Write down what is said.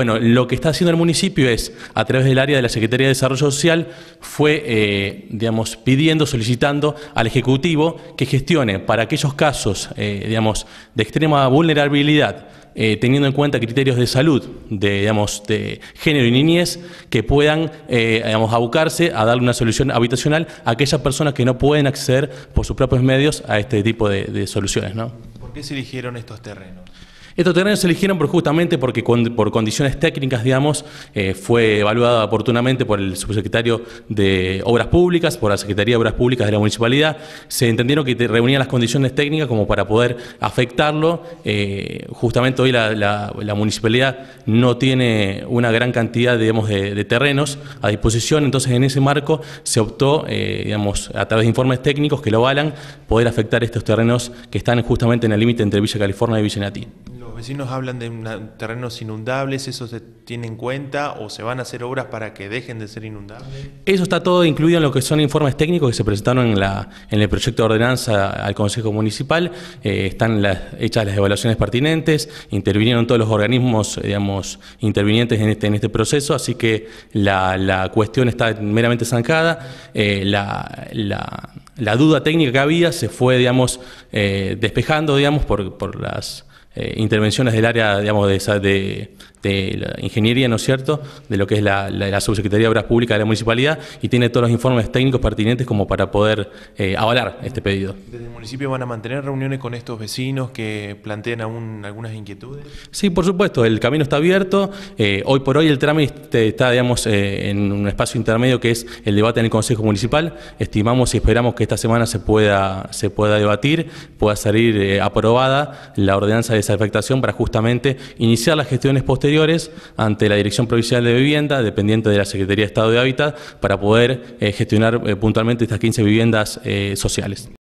Bueno, lo que está haciendo el municipio es, a través del área de la Secretaría de Desarrollo Social, fue, eh, digamos, pidiendo, solicitando al Ejecutivo que gestione para aquellos casos, eh, digamos, de extrema vulnerabilidad, eh, teniendo en cuenta criterios de salud, de, digamos, de género y niñez, que puedan, digamos, abocarse a darle una solución habitacional a aquellas personas que no pueden acceder por sus propios medios a este tipo de, soluciones, ¿no? ¿Por qué se eligieron estos terrenos? Estos terrenos se eligieron por, justamente porque por condiciones técnicas, digamos, eh, fue evaluada oportunamente por el subsecretario de Obras Públicas, por la Secretaría de Obras Públicas de la Municipalidad, se entendieron que reunían las condiciones técnicas como para poder afectarlo. Eh, justamente hoy la, municipalidad no tiene una gran cantidad, de, terrenos a disposición, entonces en ese marco se optó, eh, digamos, a través de informes técnicos que lo avalan, poder afectar estos terrenos que están justamente en el límite entre Villa California y Villa Natí vecinos hablan de terrenos inundables, ¿eso se tiene en cuenta o se van a hacer obras para que dejen de ser inundables? Eso está todo incluido en lo que son informes técnicos que se presentaron en, el proyecto de ordenanza al Consejo Municipal. Eh, están hechas las evaluaciones pertinentes, intervinieron todos los organismos, eh, digamos, intervinientes este, en este, proceso, así que la, cuestión está meramente zancada. Eh, la, duda técnica que había se fue, digamos, despejando, digamos, por las eh, intervenciones del área, de, ingeniería, ¿no es cierto?, de lo que es la, Subsecretaría de Obras Públicas de la Municipalidad y tiene todos los informes técnicos pertinentes como para poder eh, avalar este pedido. ¿Desde el municipio van a mantener reuniones con estos vecinos que plantean aún algunas inquietudes? Sí, por supuesto, el camino está abierto. Eh, hoy por hoy el trámite está, digamos, en un espacio intermedio que es el debate en el Consejo Municipal. Estimamos y esperamos que esta semana se pueda, se pueda debatir, pueda salir aprobada la ordenanza de afectación para justamente iniciar las gestiones posteriores ante la Dirección Provincial de Vivienda, dependiente de la Secretaría de Estado de Hábitat, para poder eh, gestionar eh, puntualmente estas 15 viviendas eh, sociales.